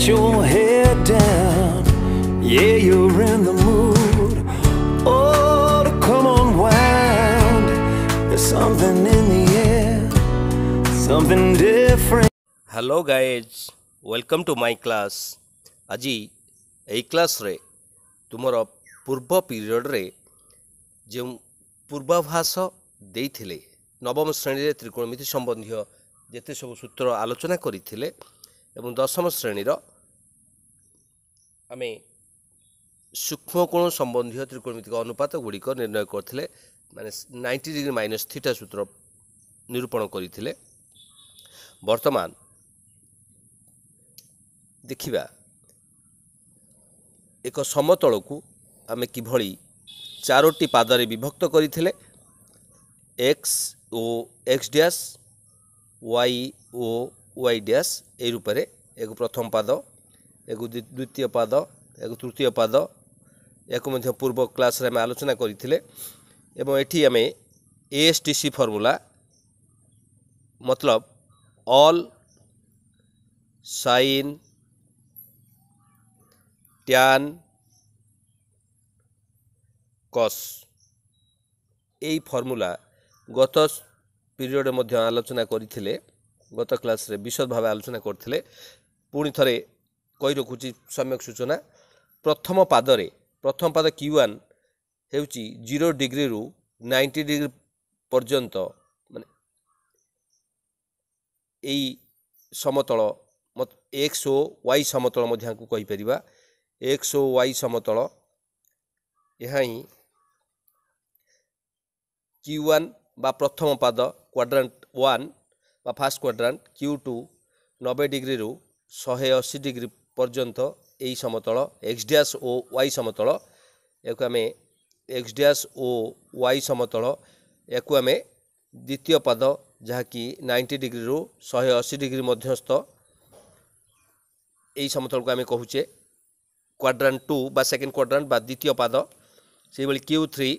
got your head down. Yeah, you're in the mood. Oh, to come wild. There's something in the air, something different. Hello guys welcome to my class ଆଜି ଏଇ କ୍ଲାସ୍ରେ ତୁମର ପୂର୍ବ ପିରିୟଡ଼ରେ ଯେଉଁ ପୂର୍ବାଭାସ ଦେଇଥିଲେ ନବମ ଶ୍ରେଣୀରେ ତ୍ରିକୋଣମିତି ସମ୍ବନ୍ଧୀୟ ଯେତେ ସବୁ ସୂତ୍ର ଆଲୋଚନା କରିଥିଲେ ଏବଂ ଦଶମ ଶ୍ରେଣୀର ଆମେ ସୂକ୍ଷ୍ମକୋଣ ସମ୍ବନ୍ଧୀୟ ତ୍ରିକୋଣମିତିକ ଅନୁପାତ ଗୁଡ଼ିକ ନିର୍ଣ୍ଣୟ କରିଥିଲେ ମାନେ ନାଇଣ୍ଟି ଡିଗ୍ରୀ ମାଇନସ୍ ଥିଟା ସୂତ୍ର ନିରୂପଣ କରିଥିଲେ ବର୍ତ୍ତମାନ ଦେଖିବା ଏକ ସମତଳକୁ ଆମେ କିଭଳି ଚାରୋଟି ପାଦରେ ବିଭକ୍ତ କରିଥିଲେ ଏକ୍ସ ଓ ଏକ୍ସ ଡ୍ୟାସ୍ ୱାଇ ଓ ୱାଇ ଡ୍ୟାସ୍ ଏହି ରୂପରେ ଏକ ପ୍ରଥମ ପାଦ ଏକୁ ଦ୍ୱିତୀୟ ପାଦ ଏକୁ ତୃତୀୟ ପାଦ ଏହାକୁ ମଧ୍ୟ ପୂର୍ବ କ୍ଲାସ୍ରେ ଆମେ ଆଲୋଚନା କରିଥିଲେ ଏବଂ ଏଠି ଆମେ A S T C formula ମତଲବ ଅଲ୍ ସାଇନ୍ ট্যান কস এই ফর্মুলা গত পিরিয়ডে মধ্যে আলোচনা করে গত ক্লাসে বিশদভাবে আলোচনা করে পুঁ থরে କହି ରଖୁଛି ସମ୍ୟକ ସୂଚନା ପ୍ରଥମ ପାଦରେ ପ୍ରଥମ ପାଦ କ୍ୟୁ ୱାନ୍ ହେଉଛି ଜିରୋ ଡିଗ୍ରୀରୁ ନାଇଣ୍ଟି ଡିଗ୍ରୀ ପର୍ଯ୍ୟନ୍ତ ମାନେ ଏଇ ସମତଳ ଏକ୍ସ ଓ ୱାଇ ସମତଳ ମଧ୍ୟକୁ କହିପାରିବା ଏକ୍ସ ଓ ୱାଇ ସମତଳ ଏହା ହିଁ କ୍ୟୁ ୱାନ୍ ବା ପ୍ରଥମ ପାଦ କ୍ୱାଡ୍ରାଣ୍ଟ ୱାନ୍ ବା ଫାଷ୍ଟ କ୍ୱାଡ୍ରାଣ୍ଟ କ୍ୟୁ ଟୁ ନବେ ଡିଗ୍ରୀରୁ ଶହେ ଅଶୀ ଡିଗ୍ରୀ পর্যন্ত এই সমতল এক্স ড্যাশ ও ওয়াই সমতল একু আমি এক্স ড্যাশ ও ওয়াই সমতল একু আমি দ্বিতীয় পাদ ଯାହାକି ନାଇଣ୍ଟି ଡିଗ୍ରୀରୁ ଶହେ ଅଶୀ ଡିଗ୍ରୀ ମଧ୍ୟସ୍ଥ ଏହି ସମତଳକୁ ଆମେ କହୁଛେ କ୍ୱାଡ୍ରାଣ୍ଟ ଟୁ ବା ସେକେଣ୍ଡ କ୍ୱାଡ୍ରାଣ୍ଟ ବା ଦ୍ୱିତୀୟ ପାଦ ସେଇଭଳି କ୍ୟୁ ଥ୍ରୀ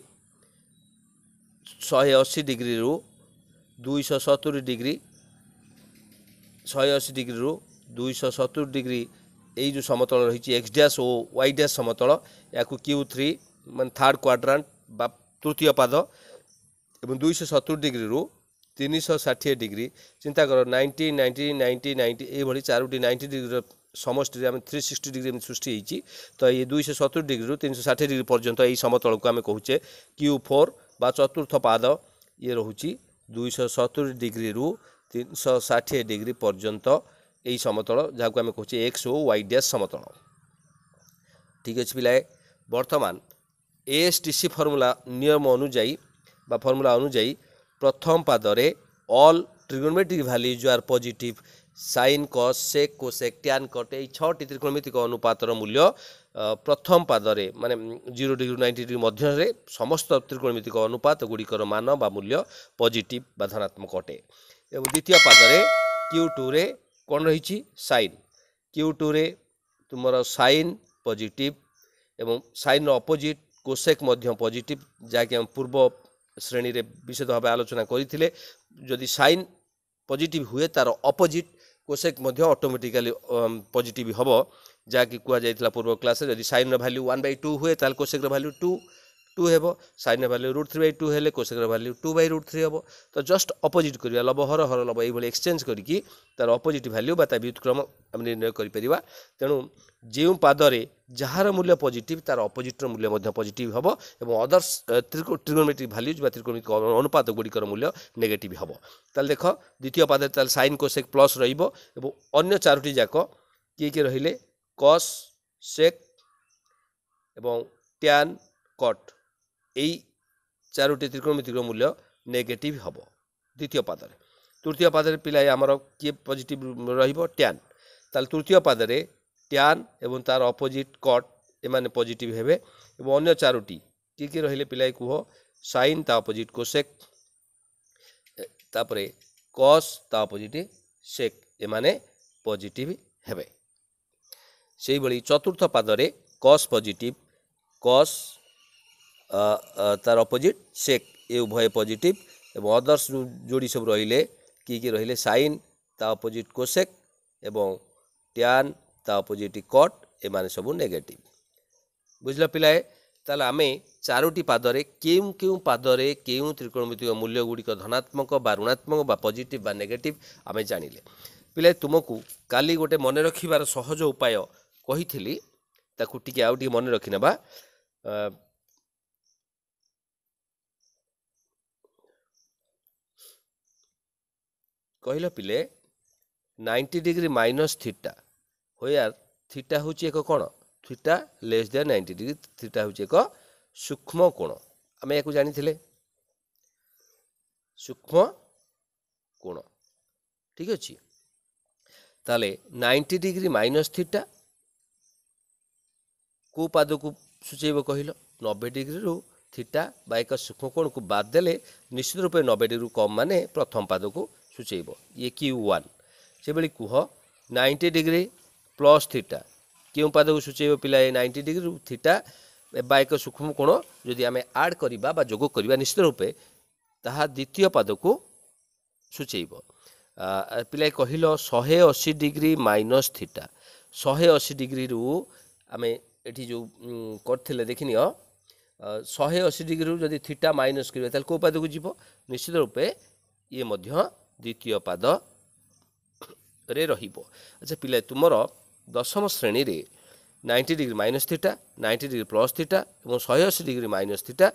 ଶହେ ଅଶୀ ଡିଗ୍ରୀରୁ ଦୁଇଶହ ସତୁରି ଡିଗ୍ରୀ ଶହେ ଅଶୀ ଡିଗ୍ରୀରୁ ଦୁଇଶହ ସତୁରି ଡିଗ୍ରୀ এই যে সমতল রয়েছে এক্স ড্যাশ ও ওয়াই ড্যাশ সমতল ইয়াকু কিউ থ্রি মানে থার্ড কোয়াড্রান্ট বা তৃতীয় পাদ এবং দুইশো ডিগ্রি রু তিনশো ষাঠিয়ে ডিগ্রি চিন্তা কর নাইনটি নাইনটি নাইনটি নাইনটি এইভাবে চারোটি নাইনটি ডিগ্রি সমষ্টি আমি থ্রি সিক্সটি ডিগ্রি এমনি সৃষ্টি হয়েছি তো এই দুইশো সতুরি ডিগ্রি তিনশো ষাঠিয়ে ডিগ্রি পর্যন্ত এই সমতলকে আমি কুচে কিউ ফোর বা চতুর্থ পাদ ইয়ে রহুছি দুইশহ সতুরি রু তিনশো ষাঠিয়ে ডিগ্রি পর্যন্ত এই সমতল ଯାହାକୁ আমি কোচি এক্স ও ওয়াই ଡ୍ୟାସ୍ সমতল ঠিক আছে পিলায় বর্তমান ଏସ୍ ଟି ସି ଫର୍ମୁଲା ନିୟମ ଅନୁଯାୟୀ বা ফর্মুলা অনুযায়ী প্রথম পাদরে all trigonometric values are positive sine cos sec cosec tan cot এই ছটি ত্রিকোণমিতিক অনুপাতর মূল্য প্রথম পাদরে মানে জিরো ডিগ্রি নাইনটি ডিগ্রি মধ্যে সমস্ত ত্রিকোণমিতিক অনুপাত গুড়িকর মান বা মূল্য পজিটিভ বা ধনাত্মক অটে এবং দ্বিতীয় পাদরে কিউ টুরে କ'ଣ ରହିଛି ସାଇନ୍ କ୍ୟୁ ଟୁରେ ତୁମର ସାଇନ୍ ପଜିଟିଭ୍ ଏବଂ ସାଇନ୍ର ଅପୋଜିଟ୍ କୋସେକ୍ ମଧ୍ୟ ପଜିଟିଭ୍ ଯାହାକି ଆମେ ପୂର୍ବ ଶ୍ରେଣୀରେ ବିଶେଷ ଭାବେ ଆଲୋଚନା କରିଥିଲେ ଯଦି ସାଇନ୍ ପଜିଟିଭ୍ ହୁଏ ତା'ର ଅପୋଜିଟ୍ କୋସେକ୍ ମଧ୍ୟ ଅଟୋମେଟିକାଲି ପଜିଟିଭ୍ ହେବ ଯାହାକି କୁହାଯାଇଥିଲା ପୂର୍ବ କ୍ଲାସ୍ରେ ଯଦି ସାଇନ୍ର ଭାଲ୍ୟୁ ୱାନ୍ ବାଇ ଟୁ ହୁଏ ତାହେଲେ କୋସେକ୍ର ଭାଲ୍ୟୁ ଟୁ টু ହେବ সাইনর value root three by two হলে কোসেকর value two by root three হব তো জস্ট অপোজিট করা লব হর হর লব এইভাবে এক্সচেঞ্জ করি তার অপোজিট ভ্যালু বা তা ব্যুৎক্রম আমি নির্ণয় করিপার তেণু যে পাদরে যাহার মূল্য পজিটিভ তার অপোজিটর মূল্য পজিটিভ হব এবং অদর্স ত্রিগোনোমেট্রিক ভ্যালুজ বা ত্রিগোনোমেট্রিক অনুপাত গুড়ির মূল্য নেগেটিভ হব তাহলে দেখ দ্বিতীয় পাদে তাহলে সাইন কোসেক প্লস রহব এবং অন্য চারোটি যাক কি কি রহলে কস সেক এবং ট্যান কট এই ଚାରୋଟି ତ୍ରିକୋଣମିତିକ ମୂଲ୍ୟ ନେଗେଟିଭ୍ ହେବ ଦ୍ୱିତୀୟ ପାଦରେ ତୃତୀୟ ପାଦରେ ପିଲାଏ ଆମର କିଏ ପଜିଟିଭ୍ ରହିବ ଟ୍ୟାନ୍ ତାହେଲେ ତୃତୀୟ ପାଦରେ ଟ୍ୟାନ୍ ଏବଂ ତାର ଅପୋଜିଟ୍ କଟ୍ ଏମାନେ ପଜିଟିଭ୍ ହେବେ ଏବଂ ଅନ୍ୟ ଚାରୋଟି କିଏ କିଏ ରହିଲେ ପିଲାଏ କୁହ ସାଇନ୍ ତା ଅପୋଜିଟ୍ କୋସେକ୍ ତାପରେ କସ୍ ତା ଅପୋଜିଟ୍ ସେକ୍ ଏମାନେ ପଜିଟିଭ୍ ହେବେ ସେଇଭଳି ଚତୁର୍ଥ ପାଦରେ କସ୍ ପଜିଟିଭ୍ କସ୍ তার অপোজিট সেক এ উভয়ে পজিটিভ এবং অদর্শ ଯୋଡ଼ି ସବୁ ରହିଲେ କି କି ରହିଲେ ସାଇନ୍ ତା ଅପୋଜିଟ୍ କୋସେକ୍ ଏବଂ ଟ୍ୟାନ୍ ତା ଅପୋଜିଟ୍ କଟ୍ ଏମାନେ ସବୁ ନେଗେଟିଭ୍ ବୁଝିଲ ପିଲାଏ ତାହେଲେ ଆମେ ଚାରୋଟି ପାଦରେ କେଉଁ କେଉଁ ପାଦରେ କେଉଁ ତ୍ରିକୋଣମିତିକ ମୂଲ୍ୟଗୁଡ଼ିକ ଧନାତ୍ମକ ବା ଋଣାତ୍ମକ ବା ପଜିଟିଭ୍ ବା ନେଗେଟିଭ୍ ଆମେ ଜାଣିଲେ ପିଲାଏ ତୁମକୁ କାଲି ଗୋଟେ ମନେ ରଖିବାର ସହଜ ଉପାୟ କହିଥିଲି ତାକୁ ଟିକେ ଆଉ ଟିକେ ମନେ ରଖିନେବା କହିଲ ପିଲେ ninety degree minus theta where theta ହେଉଛି ଏକ କ'ଣ theta less than ninety degree theta ହେଉଛି ଏକ ସୂକ୍ଷ୍ମ କୋଣ ଆମେ ୟାକୁ ଜାଣିଥିଲେ ସୂକ୍ଷ୍ମ କୋଣ ଠିକ୍ ଅଛି ତାହେଲେ ନାଇଣ୍ଟି ଡିଗ୍ରୀ ମାଇନସ୍ ଥିଟା କେଉଁ ପାଦକୁ ସୂଚାଇବ କହିଲ ନବେ ଡିଗ୍ରୀରୁ ଥିଟା ବା ଏକ ସୂକ୍ଷ୍ମ କୋଣକୁ ବାଦ୍ ଦେଲେ ନିଶ୍ଚିତ ରୂପେ ନବେ ଡିଗ୍ରୀରୁ କମ୍ ମାନେ ପ୍ରଥମ ପାଦକୁ ସୂଚାଇବ ଇଏ କ୍ୟୁ ୱାନ୍ ସେଭଳି କୁହ ନାଇଣ୍ଟି ଡିଗ୍ରୀ ପ୍ଲସ୍ ଥିଟା କେଉଁ ପାଦକୁ ସୂଚାଇବ ପିଲା ଏ ନାଇଣ୍ଟି ଡିଗ୍ରୀରୁ ଥିଟା ବା ଏକ ସୂକ୍ଷ୍ମ କୋଣ ଯଦି ଆମେ ଆଡ଼୍ କରିବା ବା ଯୋଗ କରିବା ନିଶ୍ଚିତ ରୂପେ ତାହା ଦ୍ୱିତୀୟ ପାଦକୁ ସୂଚାଇବ ପିଲାଏ କହିଲ ଶହେ ଅଶୀ ଡିଗ୍ରୀ ମାଇନସ୍ ଥିଟା ଶହେ ଅଶୀ ଡିଗ୍ରୀରୁ ଆମେ ଏଠି ଯେଉଁ କରିଥିଲେ ଦେଖିନିଅ ଶହେ ଅଶୀ ଡିଗ୍ରୀରୁ ଯଦି ଥିଟା ମାଇନସ୍ କରିବା ତାହେଲେ କେଉଁ ପାଦକୁ ଯିବ ନିଶ୍ଚିତ ରୂପେ ଇଏ ମଧ୍ୟ ଦ୍ୱିତୀୟ ପାଦରେ ରହିବ ଆଚ୍ଛା ପିଲା ତୁମର ଦଶମ ଶ୍ରେଣୀରେ ninety degree minus theta ninety degree plus theta ଏବଂ ଶହେ ଅଶୀ ଡିଗ୍ରୀ ମାଇନସ୍ ଥିଟା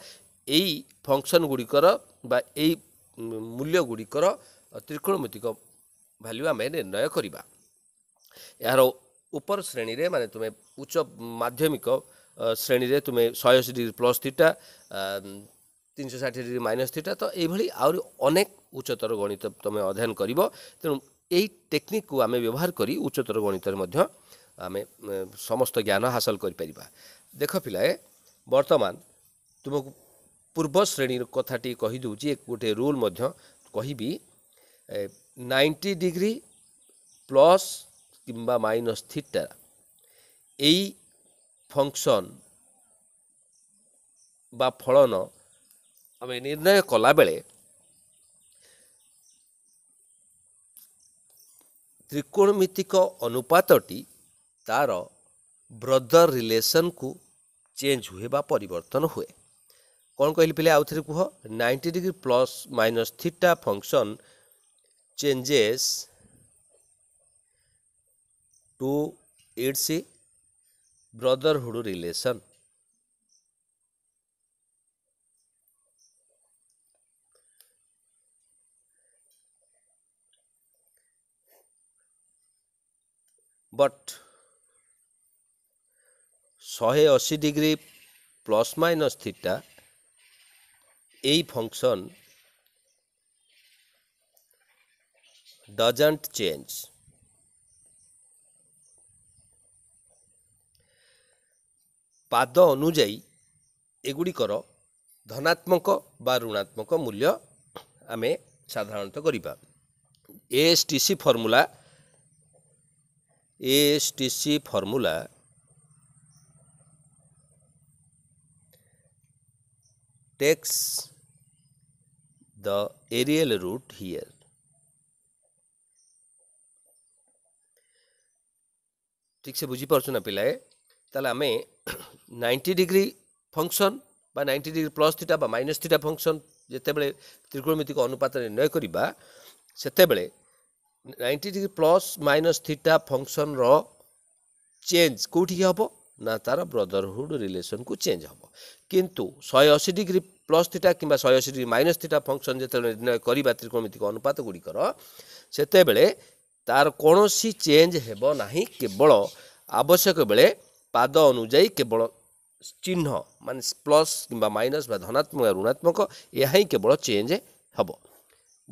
ଏଇ ଫଙ୍କସନ୍ ଗୁଡ଼ିକର ବା ଏଇ ମୂଲ୍ୟ ଗୁଡ଼ିକର ତ୍ରିକୋଣମିତିକ ଭାଲ୍ୟୁ ଆମେ ନିର୍ଣ୍ଣୟ କରିବା ଏହାର ଉପର ଶ୍ରେଣୀରେ ମାନେ ତୁମେ ଉଚ୍ଚ ମାଧ୍ୟମିକ ଶ୍ରେଣୀରେ ତୁମେ ଶହେ ଅଶୀ ଡିଗ୍ରୀ ପ୍ଲସ୍ ଥିଟା তিনশো ষାଠିଏ ଡିଗ୍ରୀ ମାଇନସ୍ ଥିଟା ତ ଏଇଭଳି ଆହୁରି ଅନେକ ଉଚ୍ଚତର ଗଣିତ ତୁମେ ଅଧ୍ୟୟନ କରିବ ତେଣୁ ଏଇ ଟେକ୍ନିକ୍କୁ ଆମେ ବ୍ୟବହାର କରି ଉଚ୍ଚତର ଗଣିତରେ ମଧ୍ୟ ଆମେ ସମସ୍ତ ଜ୍ଞାନ ହାସଲ କରିପାରିବା ଦେଖ ପିଲାଏ ବର୍ତ୍ତମାନ ତୁମକୁ ପୂର୍ବ ଶ୍ରେଣୀର କଥାଟି କହିଦେଉଛି ଗୋଟିଏ ରୁଲ୍ ମଧ୍ୟ କହିବି ନାଇଣ୍ଟି ଡିଗ୍ରୀ ପ୍ଲସ୍ কিংবা মাইনস থিটা এই ফংশন বা ফলন ଆମେ ନିର୍ଣ୍ଣୟ କଲାବେଳେ ତ୍ରିକୋଣମିତିକ ଅନୁପାତଟି ତା'ର ବ୍ରଦର ରିଲେସନ୍କୁ ଚେଞ୍ଜ ହୁଏ ବା ପରିବର୍ତ୍ତନ ହୁଏ କ'ଣ କହିଲି ପିଲା ଆଉ ଥରେ କୁହ ninety degree plus minus theta function changes to its brotherhood relation but ଶହେ ଅଶୀ ଡିଗ୍ରୀ ପ୍ଲସ୍ ମାଇନସ୍ ଥିଟା ଏଇ ଫଙ୍କସନ୍ ଡଜଣ୍ଟ ଚେଞ୍ଜ ପାଦ ଅନୁଯାୟୀ ଏଗୁଡ଼ିକର ଧନାତ୍ମକ ବା ଋଣାତ୍ମକ ମୂଲ୍ୟ ଆମେ ସାଧାରଣତଃ କରିବା A S T C formula ASTC formula takes the aerial route here. ঠিক সে বুঝিপারছ না পিলায়ে তাহলে আমি নাইনটি ডিগ্রি ফংশন বা নাইনটি ডিগ্রি প্লস থিটা বা মাইনস থিটা ফংশন যেতবে ত্রিকোণমিতিক অনুপাত নির্ণয় করা সেতবে ninety degree plus minus theta ଫଙ୍କସନ୍ର ଚେଞ୍ଜ କେଉଁଠିକି ହେବ ନା ତା'ର ବ୍ରଦରହୁଡ଼ ରିଲେସନ୍କୁ ଚେଞ୍ଜ ହେବ କିନ୍ତୁ ଶହେ ଅଶୀ ଡିଗ୍ରୀ ପ୍ଲସ୍ ଥିଟା କିମ୍ବା ଶହେ ଅଶୀ ଡିଗ୍ରୀ ମାଇନସ୍ ଥିଟା ଫଙ୍କସନ୍ ଯେତେବେଳେ ନିର୍ଣ୍ଣୟ କରିବା ତ୍ରିକୋଣମିତିକ ଅନୁପାତ ଗୁଡ଼ିକର ସେତେବେଳେ ତା'ର କୌଣସି ଚେଞ୍ଜ ହେବ ନାହିଁ କେବଳ ଆବଶ୍ୟକ ବେଳେ ପାଦ ଅନୁଯାୟୀ କେବଳ ଚିହ୍ନ ମାନେ ପ୍ଲସ୍ କିମ୍ବା ମାଇନସ୍ ବା ଧନାତ୍ମକ ଋଣାତ୍ମକ ଏହା ହିଁ କେବଳ ଚେଞ୍ଜ ହେବ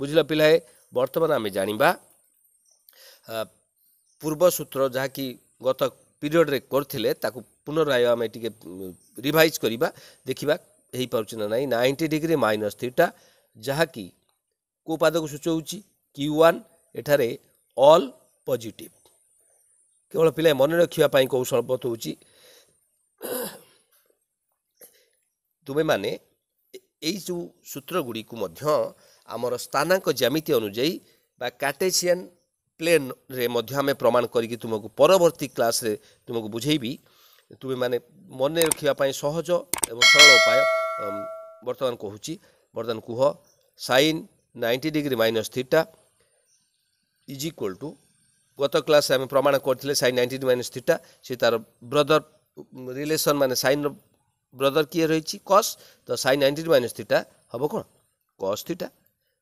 ବୁଝିଲ ପିଲାଏ ବର୍ତ୍ତମାନ ଆମେ ଜାଣିବା ପୂର୍ବସୂତ୍ର ଯାହାକି ଗତ ପିରିୟଡ଼ରେ କରିଥିଲେ ତାକୁ ପୁନରାୟ ଆମେ ଟିକେ ରିଭାଇଜ୍ କରିବା ଦେଖିବା ହେଇପାରୁଛି ନା ନାହିଁ ନାଇଣ୍ଟି ଡିଗ୍ରୀ ମାଇନସ୍ ଥିଟା ଯାହାକି କେଉଁ ପାଦକୁ ସୂଚାଉଛି କ୍ୟୁ ୱାନ୍ ଏଠାରେ ଅଲ୍ ପଜିଟିଭ୍ କେବଳ ପିଲାଏ ମନେ ରଖିବା ପାଇଁ କୌଶଳ ବତଉଛି ତୁମେମାନେ ଏଇ ଯେଉଁ ସୂତ୍ରଗୁଡ଼ିକୁ ମଧ୍ୟ ଆମର ସ୍ଥାନାଙ୍କ ଜ୍ୟାମିତି ଅନୁଯାୟୀ ବା କାଟେସିଆନ୍ ପ୍ଲେନ୍ରେ ମଧ୍ୟ ଆମେ ପ୍ରମାଣ କରିକି ତୁମକୁ ପରବର୍ତ୍ତୀ କ୍ଲାସ୍ରେ ତୁମକୁ ବୁଝେଇବି ତୁମେମାନେ ମନେ ରଖିବା ପାଇଁ ସହଜ ଏବଂ ସରଳ ଉପାୟ ବର୍ତ୍ତମାନ କହୁଛି ବର୍ତ୍ତମାନ କୁହ sine ninety degree minus theta is equal to ଗତ କ୍ଲାସ୍ରେ ଆମେ ପ୍ରମାଣ କରିଥିଲେ sine ninety degree minus theta ସେ ତା'ର ବ୍ରଦର ରିଲେସନ୍ ମାନେ ସାଇନ୍ର ବ୍ରଦର କିଏ ରହିଛି କସ୍ ତ sine ninety degree minus theta ହେବ କ'ଣ କସ୍ ଥିଟା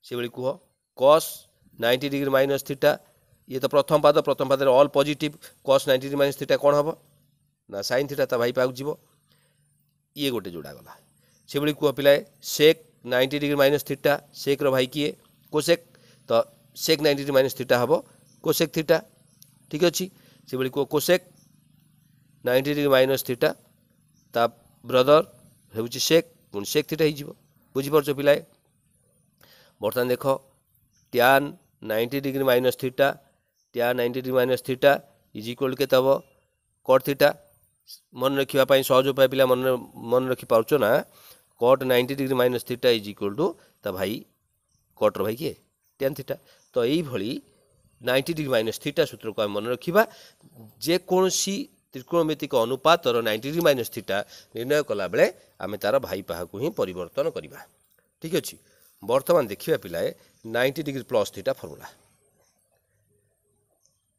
ସେଭଳି କୁହ cos ninety degree minus theta ଇଏ ତ ପ୍ରଥମ ପାଦ ପ୍ରଥମ ପାଦରେ all positive cos ninety degree minus theta କ'ଣ ହେବ ନା ସାଇନ୍ ଥିଟା ତା ଭାଇ ପାକୁ ଯିବ ଇଏ ଗୋଟେ ଯୋଡ଼ା ଗଲା ସେଭଳି କୁହ ପିଲାଏ sec ninety degree minus theta ସେକ୍ର ଭାଇ କିଏ କୋସେକ୍ ତ sec ninety degree minus theta ହେବ କୋସେକ୍ ଥିଟା ଠିକ୍ ଅଛି ସେଭଳି କୁହ cosec ninety degree minus theta ତା ବ୍ରଦର ହେଉଛି ସେକ୍ ପୁଣି ସେକ୍ ଥିଟା ହେଇଯିବ ବୁଝିପାରୁଛ ପିଲାଏ ବର୍ତ୍ତମାନ ଦେଖ tan ninety degree minus theta tan ninety degree minus theta is equal କେତେ ହେବ କଟ୍ ଥିଟା ମନେ ରଖିବା ପାଇଁ ସହଜ ଉପାୟ ପିଲା ମନେ ମନେ ରଖିପାରୁଛ ନା cot ninety degree minus theta is equal to ତା ଭାଇ କଟ୍ର ଭାଇ କିଏ ଟ୍ୟାନ୍ ଥିଟା ତ ଏଇଭଳି ନାଇଣ୍ଟି ଡିଗ୍ରୀ ମାଇନସ୍ ଥିଟା ସୂତ୍ରକୁ ଆମେ ମନେ ରଖିବା ଯେକୌଣସି ତ୍ରିକୋଣମିତିକ ଅନୁପାତର ନାଇଣ୍ଟି ଡିଗ୍ରୀ ମାଇନସ୍ ଥିଟା ନିର୍ଣ୍ଣୟ କଲାବେଳେ ଆମେ ତା'ର ଭାଇ ପାହାକୁ ହିଁ ପରିବର୍ତ୍ତନ କରିବା ଠିକ୍ ଅଛି ବର୍ତ୍ତମାନ ଦେଖିବା ପିଲାଏ ninety degree plus theta formula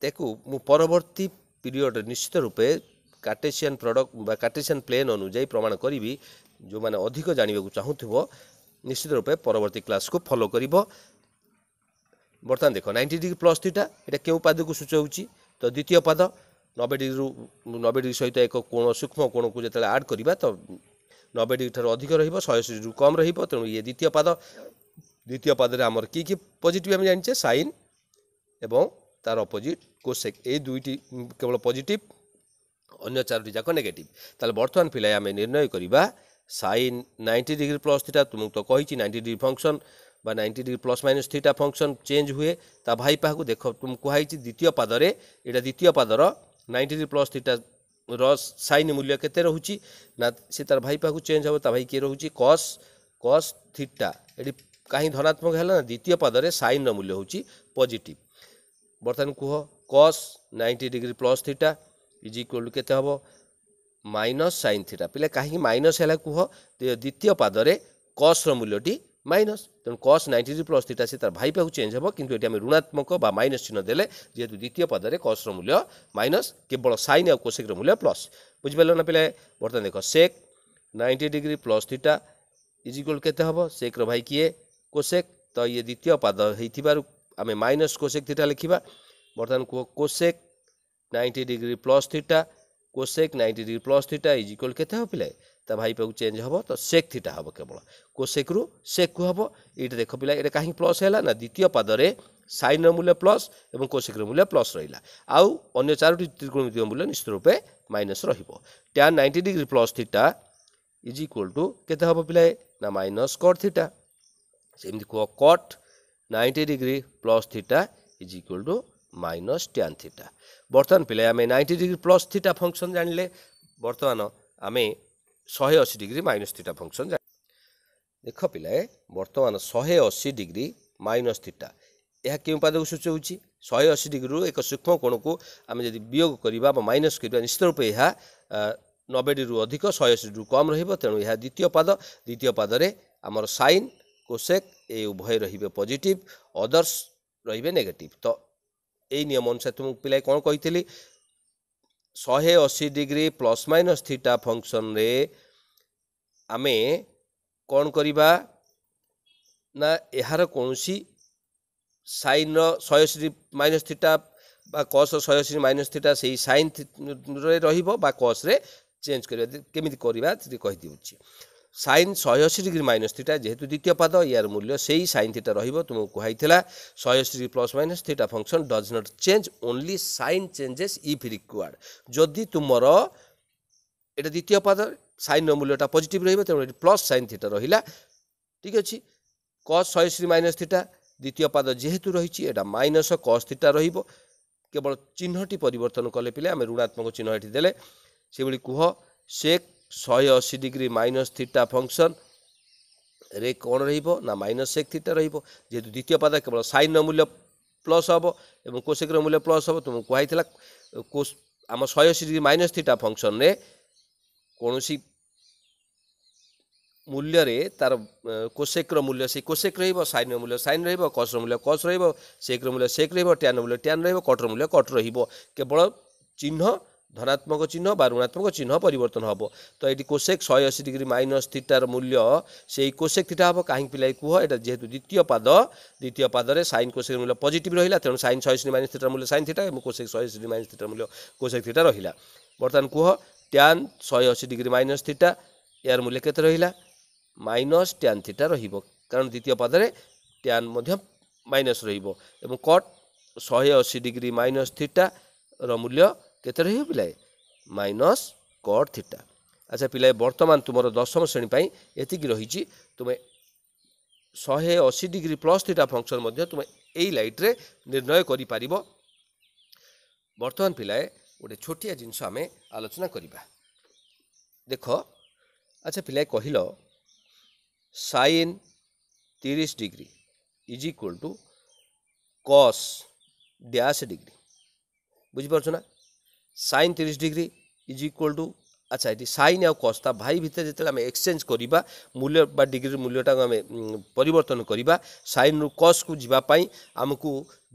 ତାକୁ ମୁଁ ପରବର୍ତ୍ତୀ ପିରିୟଡ଼ରେ ନିଶ୍ଚିତ ରୂପେ କାର୍ଟେସିଆନ୍ ପ୍ରଡ଼କ୍ଟ ବା କାର୍ଟେସିଆନ୍ ପ୍ଲେନ୍ ଅନୁଯାୟୀ ପ୍ରମାଣ କରିବି ଯେଉଁମାନେ ଅଧିକ ଜାଣିବାକୁ ଚାହୁଁଥିବ ନିଶ୍ଚିତ ରୂପେ ପରବର୍ତ୍ତୀ କ୍ଲାସ୍କୁ ଫଲୋ କରିବ ବର୍ତ୍ତମାନ ଦେଖ ନାଇଣ୍ଟି ଡିଗ୍ରୀ ପ୍ଲସ୍ ଥିଟା ଏଇଟା କେଉଁ ପାଦକୁ ସୂଚାଉଛି ତ ଦ୍ୱିତୀୟ ପାଦ ନବେ ଡିଗ୍ରୀରୁ ନବେ ଡିଗ୍ରୀ ସହିତ ଏକ କୋଣ ସୂକ୍ଷ୍ମ କୋଣକୁ ଯେତେବେଳେ ଆଡ଼୍ କରିବା ତ ନବେ ଡିଗ୍ରୀଠାରୁ ଅଧିକ ରହିବ ଶହେ ଡିଗ୍ରୀରୁ କମ୍ ରହିବ ତେଣୁ ଇଏ ଦ୍ୱିତୀୟ ପାଦ ଦ୍ୱିତୀୟ ପାଦରେ ଆମର କି କି ପଜିଟିଭ୍ ଆମେ ଜାଣିଛେ ସାଇନ୍ ଏବଂ ତାର ଅପୋଜିଟ୍ কোসেক এই দুইটি কেবল পজিটিভ অন্য চারোটি যাক নেগেটিভ তাহলে বর্তমান পিলায় আমি নির্ণয় করা sine ninety degree plus theta তুমি তো কী নাইনটি ডিগ্রি ফংশন বা ninety degree plus minus theta function change হুয়ে তা ভাই পাহু দেখ তুমি কুহাইছি দ্বিতীয় পাদরে এটা দ্বিতীয় পাদর নাইনটি ডিগ্রি প্লস থিটা ର ସାଇନ୍ ମୂଲ୍ୟ କେତେ ରହୁଛି ନା ସେ ତାର ଭାଇ ପାଖକୁ ଚେଞ୍ଜ ହେବ ତା ଭାଇ କିଏ ରହୁଛି କସ୍ କସ୍ ଥିଟା ଏଠି କାହିଁ ଧନାତ୍ମକ ହେଲା ନା ଦ୍ୱିତୀୟ ପାଦରେ ସାଇନ୍ର ମୂଲ୍ୟ ହେଉଛି ପଜିଟିଭ୍ ବର୍ତ୍ତମାନ କୁହ cos ninety degree plus theta is equal to କେତେ ହେବ ମାଇନସ୍ ସାଇନ୍ ଥିଟା ପିଲା କାହିଁକି ମାଇନସ୍ ହେଲା କୁହ ଦ୍ୱିତୀୟ ପାଦରେ କସ୍ର ମୂଲ୍ୟଟି ମାଇନସ୍ ତେଣୁ cos ninety degree plus theta ସେ ତାର ଭାଇ ପାଖକୁ ଚେଞ୍ଜ ହେବ କିନ୍ତୁ ଏଠି ଆମେ ଋଣାତ୍ମକ ବା ମାଇନସ୍ ଚିହ୍ନ ଦେଲେ ଯେହେତୁ ଦ୍ୱିତୀୟ ପାଦରେ କସ୍ର ମୂଲ୍ୟ ମାଇନସ୍ କେବଳ ସାଇନ୍ ଆଉ କୋଶେକ୍ର ମୂଲ୍ୟ ପ୍ଲସ୍ ବୁଝିପାରିଲ ନା ପିଲା ବର୍ତ୍ତମାନ ଦେଖ sec ninety degree plus theta is equal କେତେ ହେବ ସେକ୍ର ଭାଇ କିଏ କୋଶେକ୍ ତ ଇଏ ଦ୍ୱିତୀୟ ପାଦ ହେଇଥିବାରୁ ଆମେ ମାଇନସ୍ କୋଶେକ୍ ଥିଟା ଲେଖିବା বর্তমান cosec ninety degree plus theta cosec ninety degree plus theta is equal के पे ता भाई पाक चेंज हम तो सेक थीटा हम केवल कोसेक्रु सेक को हम ये देख पिला ये कहीं प्लस है ना द्वितीय पादर सैन रूल्य प्लस और कोसेक मूल्य प्लस रहा आउ अगर चारोटी त्रिकोणमित मूल्य निश्चित रूपे माइनस रैन ninety degree plus theta is equal to के पिलाए ना माइनस कट थीटा सेमती कह cot ninety degree plus theta is equal to minus tan theta ବର୍ତ୍ତମାନ ପିଲା ଆମେ ninety degree plus theta function ଜାଣିଲେ ବର୍ତ୍ତମାନ ଆମେ ଶହେ ଅଶୀ ଡିଗ୍ରୀ ମାଇନସ୍ ଥିଟା ଫଙ୍କସନ୍ ଜାଣି ଦେଖ ପିଲାଏ ବର୍ତ୍ତମାନ ଶହେ ଅଶୀ ଡିଗ୍ରୀ ମାଇନସ୍ ଥିଟା ଏହା କେଉଁ ପାଦକୁ ସୂଚାଉଛି ଶହେ ଅଶୀ ଡିଗ୍ରୀରୁ ଏକ ସୂକ୍ଷ୍ମ କୋଣକୁ ଆମେ ଯଦି ବିୟୋଗ କରିବା ବା ମାଇନସ୍ କରିବା ନିଶ୍ଚିତ ରୂପେ ଏହା ନବେ ଡିଗ୍ରୀରୁ ଅଧିକ ଶହେ ଅଶୀରୁ କମ୍ ରହିବ ତେଣୁ ଏହା ଦ୍ୱିତୀୟ ପାଦ ଦ୍ୱିତୀୟ ପାଦରେ ଆମର ସାଇନ୍ କୋସେକ୍ ଏ ଉଭୟ ରହିବେ ପଜିଟିଭ୍ ଅଦର୍ସ ରହିବେ ନେଗେଟିଭ୍ ତ এই নিয়ম অনুসারে তুমি পিলাই কোন কইতিলি 180 degree plus minus theta function রে আমি কোন করিবা না এহার কোনসি সাইন র 180 ডিগ্রি মাইনাস থিটা বা কস 180 ডিগ্রি মাইনাস থিটা সেই সাইন রে রহিব বা কস রে চেঞ্জ করিবা কেমিতি করিবা তুমি কই দিউছি সাইন শহে অশী ডিগ্রি মাইনস থিটা যেহেতু দ্বিতীয় পাদ ইয়ার মূল্য সেই সাইন থিটা রহব তুমি কুহাইলা শহে অশী degree plus minus theta function does not change only sine changes if required যদি তোমার এটা দ্বিতীয় পাদ সাইনর মূল্যটা পজিটিভ রহব তেমন এটি প্লস সাইন থিটা রহিলা ঠিক আছে কস শহে অশী মাইনস থিটা দ্বিতীয় পাদ যেহেতু রয়েছে এটা মাইনস কস থিটা রহব কেবল চিহ্নটি পরিবর্তন কলে পিলে আমি ঋণাত্মক চিহ্ন এটি দেলে সেভাবে কুহ সেক ଶହେ ଅଶୀ ଡିଗ୍ରୀ ମାଇନସ୍ ଥିଟା ଫଙ୍କସନ୍ରେ କ'ଣ ରହିବ ନା ମାଇନସ୍ ସେକ୍ ଥିଟା ରହିବ ଯେହେତୁ ଦ୍ୱିତୀୟ ପାଦ କେବଳ ସାଇନ୍ର ମୂଲ୍ୟ ପ୍ଲସ୍ ହେବ ଏବଂ କୋଶେକର ମୂଲ୍ୟ ପ୍ଲସ୍ ହେବ ତୁମକୁ କୁହାଇଥିଲା ଆମ ଶହେ ଅଶୀ ଡିଗ୍ରୀ ମାଇନସ୍ ଥିଟା ଫଙ୍କସନ୍ରେ କୌଣସି ମୂଲ୍ୟରେ ତାର କୋଷେକର ମୂଲ୍ୟ ସେ କୋଶେକ ରହିବ ସାଇନ୍ର ମୂଲ୍ୟ ସାଇନ୍ ରହିବ କସ୍ର ମୂଲ୍ୟ କସ୍ ରହିବ ସେକ୍ର ମୂଲ୍ୟ ସେକ୍ ରହିବ ଟ୍ୟାନ୍ର ମୂଲ୍ୟ ଟ୍ୟାନ୍ ରହିବ କଟର ମୂଲ୍ୟ କଟ୍ ରହିବ କେବଳ ଚିହ୍ନ ধনাত্মক চিহ্ন বা ঋণাত্মক চিহ্ন পৰিৱৰ্তন হ'ব তো এই কোচেক শহে অশী ডিগ্ৰী মাইনাছ থিটাৰ মূল্য সেই কোচেক থিটা হ'ব কাহি পেলাই কুহ এটা যিহেতু দ্বিতীয় পাদ দ্বিতীয় পাদৰে চাইন কোচেক মূল্য পজিটিভ ৰ'লা তেণু চাইন শহে শ্ৰী মাইনাছ থিটাৰ মূল্য চাইন থিটা কোচেক শহে শ্ৰী মাইনাছ থিটাৰ মূল্য কোচেক থিটা ৰ'লা বৰ্তমান কুহ টেন শহে অশী ডিগ্ৰী মাইনাছ থিটা ইয়াৰ মূল্য কেতিয়া ৰ'লা মাইনাছ টেন থিটা ৰ'ব কাৰণ দ্বিতীয় পাদৰে টেন মাইনাছ ৰ'ব কট শহে অশী ডিগ্ৰী মাইনাছ থিটাৰ মূল্য କେତେ ରହିବ ପିଲାଏ ମାଇନସ୍ କଟ୍ ଥିଟା ଆଚ୍ଛା ପିଲାଏ ବର୍ତ୍ତମାନ ତୁମର ଦଶମ ଶ୍ରେଣୀ ପାଇଁ ଏତିକି ରହିଛି ତୁମେ ଶହେ ଅଶୀ ଡିଗ୍ରୀ ପ୍ଲସ୍ ଥିଟା ଫଙ୍କସନ୍ ମଧ୍ୟ ତୁମେ ଏଇ ଲାଇଟ୍ରେ ନିର୍ଣ୍ଣୟ କରିପାରିବ ବର୍ତ୍ତମାନ ପିଲାଏ ଗୋଟେ ଛୋଟିଆ ଜିନିଷ ଆମେ ଆଲୋଚନା କରିବା ଦେଖ ଆଚ୍ଛା ପିଲାଏ କହିଲ ସାଇନ୍ ତିରିଶ degree is equal to cos dash degree ବୁଝିପାରୁଛ ନା সাইন তিরিশ ডিগ্রি ইজ ইকুয়াল টু আচ্ছা এটি সাইন আউ কস তা ভাই ভিতরে যেতে আমি এক্সচেঞ্জ করা মূল্য বা ডিগ্রির মূল্যটা আমি পরিবর্তন করা সাইন্রু কস্কু যাওয়া আমি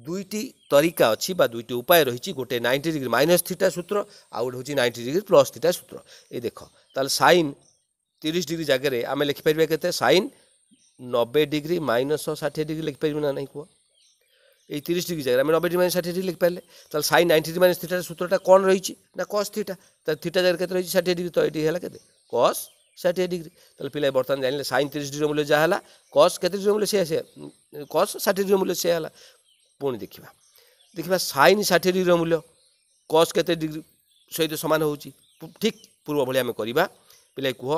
দুইটি তরিকা অছি বা দুইটি উপায় রয়েছে গোটে নাইনটি ডিগ্রি মাইনস থিটা সূত্র আউ গোটে হচ্ছে নাইনটি ডিগ্রি প্লস থিটা সূত্র এই দেখ তাহলে সাইন তিরিশ ডিগ্রি জায়গায় আমি লেখিপার কেতে সাইন নবে ডিগ্রি মাইনস ষাঠিয়ে ডিগ্রি লেখিপার না নাই কুয়া এই তিরিশ ডিগ্রি জায়গায় আমি নব্বই ডিগ্রি মাইনাস ষাট ডিগ্রি লিখে পারলে তাহলে সাই নাইনটি ডিগ্রি মাইনাস থিটার সূত্রটা কন রয়েছে না কস থিটা তাহলে থিটা জায়গার ক্ষেত্রে রয়েছে ষাটিয়ে ডিগ্রি তো এটি হল কেতে কস ষাটিয়ে ডিগ্রি তাহলে পিলাই বর্তমান জানলে সাইন তিরিশ ডিগ্রি মূল্য যা হেলা কস কেতে ডিগ্রি মূল্য সে আসে কস ষাটিয়ে ডিগ্রি মূল্য সে হেলা পুଣି ଦେଖିବା ଦେଖିବା সাইন ষাটিয়ে ডিগ্রি মূল্য কস কেতে ডিগ্রি সহিত সমান হচ্ছে ঠিক পূর্ব ଭଳି আমি করা পিলাই কুহ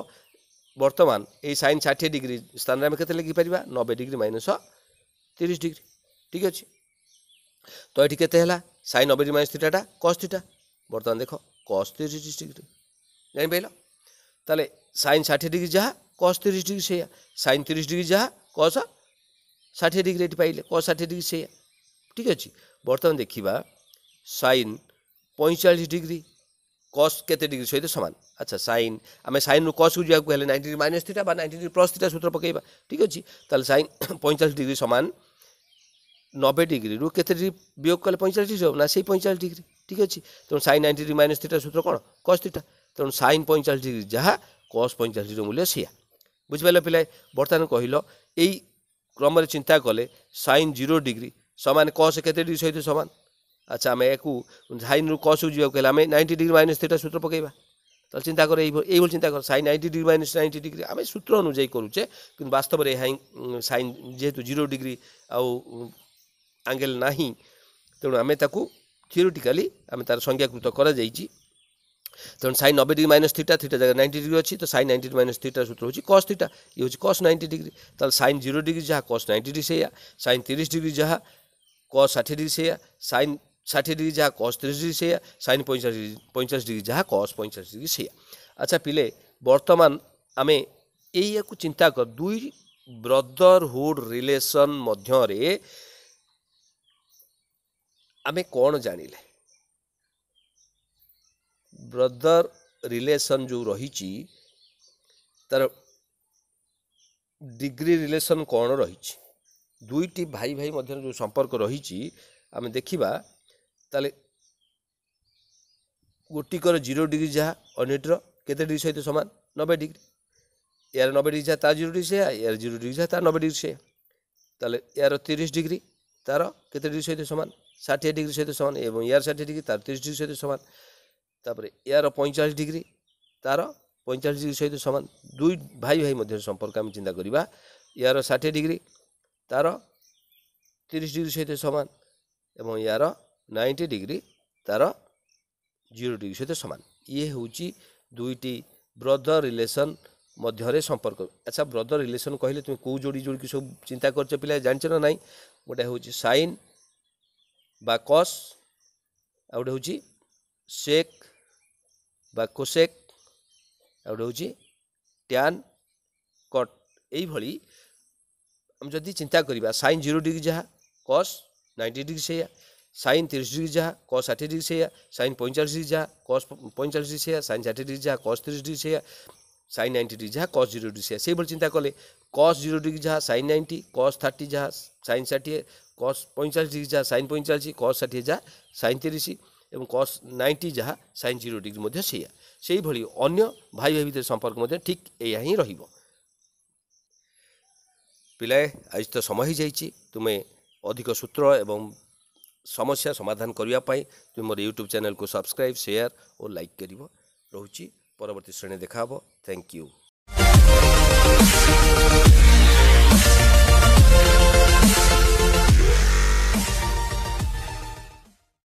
বর্তমান এই সাইন ষাটিয়ে ডিগ্রি স্থানে আমি কেতে লিখিপার ନବେ ডিগ্রি ମାଇନସ୍ তিরিশ ডিগ্রি ঠিক আছে ତ ଏଠି କେତେ ହେଲା ସାଇ ନବେ ମାଇନସ୍ ଥିଟାଟା କସ୍ ବର୍ତ୍ତମାନ ଦେଖ କସ୍ ତିରିଶ ଡିଗ୍ରୀ ଜାଣିପାରିଲ ତାହେଲେ ସାଇନ୍ ଷାଠିଏ ଡିଗ୍ରୀ ଯାହା କସ୍ ତିରିଶ ଡିଗ୍ରୀ ସେଇଆ ସାଇନ୍ ତିରିଶ ଡିଗ୍ରୀ ଯାହା କସ୍ ଷାଠିଏ ଡିଗ୍ରୀ ଏଠି ପାଇଲେ କସ୍ ଷାଠିଏ ଡିଗ୍ରୀ ସେଇଆ ଠିକ୍ ଅଛି ବର୍ତ୍ତମାନ ଦେଖିବା ସାଇନ୍ ପଇଁଚାଳିଶ ଡିଗ୍ରୀ କସ୍ କେତେ ଡିଗ୍ରୀ ସହିତ ସମାନ ଆଚ୍ଛା ସାଇନ୍ ଆମେ ସାଇନ୍ରୁ କସ୍କୁ ଯିବାକୁ ହେଲେ ନାଇଣ୍ଟି ଡିଗ୍ରୀ ମାଇନସ୍ ଥିଟା ବା ନାଇଣ୍ଟି ଡିଗ୍ରୀ ପ୍ଲସ୍ ଥିଟା ସୂତ୍ର ପକାଇବା ଠିକ୍ ଅଛି ତାହେଲେ ସାଇନ୍ ପଇଁଚାଳିଶ ଡିଗ୍ରୀ ସମାନ নবে ডিগ্রিরু କେତେ ଡିଗ୍ରୀ ବିୟୋଗ କଲେ ପଇଁଚାଳିଶ ଡିଗ୍ରୀ ହେବ ନା ସେଇ ପଇଁଚାଳିଶ ଡିଗ୍ରୀ ଠିକ୍ ଅଛି ତେଣୁ sine ninety degree minus theta ସୂତ୍ର କ'ଣ କସ୍ ଥିଟା ତେଣୁ ସାଇନ୍ ପଇଁଚାଳିଶ ଡିଗ୍ରୀ ଯାହା କସ୍ ପଇଁଚାଳିଶ ଡିଗ୍ରୀ ମୂଲ୍ୟ ସେଇଆ ବୁଝିପାରିଲ ପିଲାଏ ବର୍ତ୍ତମାନ କହିଲ ଏଇ କ୍ରମରେ ଚିନ୍ତା କଲେ ସାଇନ୍ ଜିରୋ ଡିଗ୍ରୀ ସମାନ କସ୍ କେତେ ଡିଗ୍ରୀ ସହିତ ସମାନ ଆଚ୍ଛା ଆମେ ୟାକୁ ସାଇନ୍ରୁ କସ୍କୁ ଯିବାକୁ ହେଲେ ଆମେ ନାଇଣ୍ଟି ଡିଗ୍ରୀ ମାଇନସ୍ ଥିଟା ସୂତ୍ର ପକାଇବା তাহলে চিন্তা করে এইভাবে এইভাবে চিন্তা করো sine ninety degree minus ninety degree আমি সূত্র অনুযায়ী করুছে কিন্তু বাস্তবরে হ্যাঁ সাইন যেহেতু জিরো ডিগ্রি আউ ଆଙ୍ଗେଲ ନାହିଁ ତେଣୁ ଆମେ ତାକୁ ଥିଓରିଟିକାଲି ଆମେ ତା'ର ସଂଜ୍ଞାକୃତ କରାଯାଇଛି ତେଣୁ ସାଇ ନବେ ଡିଗ୍ରୀ ମାଇନସ୍ ଥିଟା ଥିଟା ଜାଗା ନାଇଣ୍ଟି ଡିଗ୍ରୀ ଅଛି ତ ସାଇ ନାଇଣ୍ଟି ମାଇନସ୍ ଥିଟା ସୂତ୍ର ହେଉଛି କସ୍ ଥିଟା ଇଏ ହେଉଛି କସ୍ ନାଇଣ୍ଟି ଡିଗ୍ରୀ ତାହେଲେ ସାଇନ୍ ଜିରୋ ଡିଗ୍ରୀ ଯାହା କସ୍ ନାଇଣ୍ଟି ଡିଗ୍ରୀ ସେଇଆ ସାଇନ୍ ତିରିଶ ଡିଗ୍ରୀ ଯାହା କସ୍ ଷାଠିଏ ଡିଗ୍ରୀ ସେଇଆ ସାଇନ୍ ଷାଠିଏ ଡିଗ୍ରୀ ଯାହା କସ୍ ତିରିଶ ଡିଗ୍ରୀ সেয়া ସାଇନ୍ ପଇଁଚାଳିଶ ପଇଁଚାଳିଶ ଡିଗ୍ରୀ ଯାହା କସ୍ ପଇଁଚାଳିଶ ଡିଗ୍ରୀ ডিগ্রি ଆଚ୍ଛା ପିଲେ ବର୍ତ୍ତମାନ ଆମେ ଏଇଆକୁ ଚିନ୍ତା କର ଦୁଇ দুই ব্রদরহুড রিলেসন মধ্যে ଆମେ କ'ଣ ଜାଣିଲେ ବ୍ରଦର୍ ରିଲେସନ୍ ଯେଉଁ ରହିଛି ତା'ର ଡିଗ୍ରୀ ରିଲେସନ୍ କ'ଣ ରହିଛି ଦୁଇଟି ଭାଇ ଭାଇ ମଧ୍ୟରେ ଯେଉଁ ସମ୍ପର୍କ ରହିଛି ଆମେ ଦେଖିବା ତାହେଲେ ଗୋଟିକର ଜିରୋ ଡିଗ୍ରୀ ଯାହା ଅନ୍ୟଟିର କେତେ ଡିଗ୍ରୀ ସହିତ ସମାନ ନବେ ଡିଗ୍ରୀ ଏହାର ନବେ ଡିଗ୍ରୀ ଯାହା ତା ଜିରୋ ଡିଗ୍ରୀ ସେୟା ଏହାର ଜିରୋ ଡିଗ୍ରୀ ଯାହା ତା ନବେ ଡିଗ୍ରୀ ସେୟା ତାହେଲେ ଏହାର ତିରିଶ ଡିଗ୍ରୀ ତା'ର କେତେ ଡିଗ୍ରୀ ସହିତ ସମାନ ষাঠিয়ে ডিগ্রি সହିତ সমান এবং এয়ার ষাঠিয়ে ডিগ্রি তার তিরিশ ডিগ্রি সହିତ সমান তারপরে এয়ার পঁয়চাশ ডিগ্রি তার পঁয়চাশ ডিগ্রি সହିତ সমান দুই ভাই ভাই মধ্যে সম্পর্ক আমি চিন্তা করা এয়ার ষাঠিয়ে ডিগ্রি তার তিরিশ ডিগ্রি সହିତ সমান এবং এয়ার নাইনটি ডিগ্রি তার জিরো ডিগ্রি সହିତ সমান ইয়ে হচ্ছে দুইটি ব্রদর রিলেশন মধ্যে সম্পর্ক আচ্ছা ব্রদর রিলেশন কহিলে তুমি কেউ যোড়ি যোড়ি সব চিন্তা করছো পিলা জানিছ না নাই গোটা হচ্ছে সাইন ବା କସ୍ ଆଉ ଗୋଟେ ହେଉଛି ସେକ୍ ବା କୋସେକ୍ ଆଉ ଗୋଟେ ହେଉଛି ଟ୍ୟାନ୍ କଟ୍ ଏଇଭଳି ଆମେ ଯଦି ଚିନ୍ତା କରିବା ସାଇନ୍ ଜିରୋ ଡିଗ୍ରୀ ଯାହା କସ୍ ନାଇଣ୍ଟି ଡିଗ୍ରୀ ସେଇଆ ସାଇନ୍ ତିରିଶ ଡିଗ୍ରୀ ଯାହା କସ୍ ଷାଠିଏ ଡିଗ୍ରୀ ସେଇଆ ସାଇନ୍ ପଇଁଚାଳିଶ ଡିଗ୍ରୀ ଯାହା କସ୍ ପଇଁଚାଳିଶ ଡିଗ୍ରୀ ସେଇଆ ସାଇନ୍ ଷାଠିଏ ଡିଗ୍ରୀ ଯାହା କସ୍ ତିରିଶ ଡିଗ୍ରୀ ସେଇଆ ସାଇନ୍ ନାଇଣ୍ଟି ଡିଗ୍ରୀ ଯାହା କସ୍ ଜିରୋ ଡିଗ୍ରୀ ସେଇଆ ସେଇଭଳି ଚିନ୍ତା କଲେ କସ୍ ଜିରୋ ଡିଗ୍ରୀ ଯାହା ସାଇନ୍ ନାଇଣ୍ଟି କସ୍ ଥାର୍ଟି ଯାହା ସାଇନ୍ ଷାଠିଏ কস ପଇଁଚାଳିଶ ଡିଗ୍ରୀ ଯାହା ସାଇନ୍ ପଇଁଚାଳିଶ କସ୍ ଷାଠିଏ ଯାହା ସାଇନ୍ ତିରିଶ ଏବଂ କସ୍ ନାଇଣ୍ଟି ଯାହା ସାଇନ୍ ଜିରୋ ଡିଗ୍ରୀ ମଧ୍ୟ ସେଇଆ ସେଇଭଳି ଅନ୍ୟ ଭାଇ ଭାଇ ଭିତରେ ସମ୍ପର୍କ ମଧ୍ୟ ଠିକ୍ ଏହା ହିଁ ରହିବ ପିଲାଏ ଆଜି ତ ସମୟ ହୋଇଯାଇଛି ତୁମେ ଅଧିକ ସୂତ୍ର ଏବଂ ସମସ୍ୟା ସମାଧାନ କରିବା ପାଇଁ ତୁମେ ମୋର ୟୁଟ୍ୟୁବ୍ ଚ୍ୟାନେଲ୍କୁ ସବସ୍କ୍ରାଇବ୍ ସେୟାର ଓ ଲାଇକ୍ କରିବ ରହୁଛି ପରବର୍ତ୍ତୀ ଶ୍ରେଣୀ ଦେଖା ହେବ ଥ୍ୟାଙ୍କ ୟୁ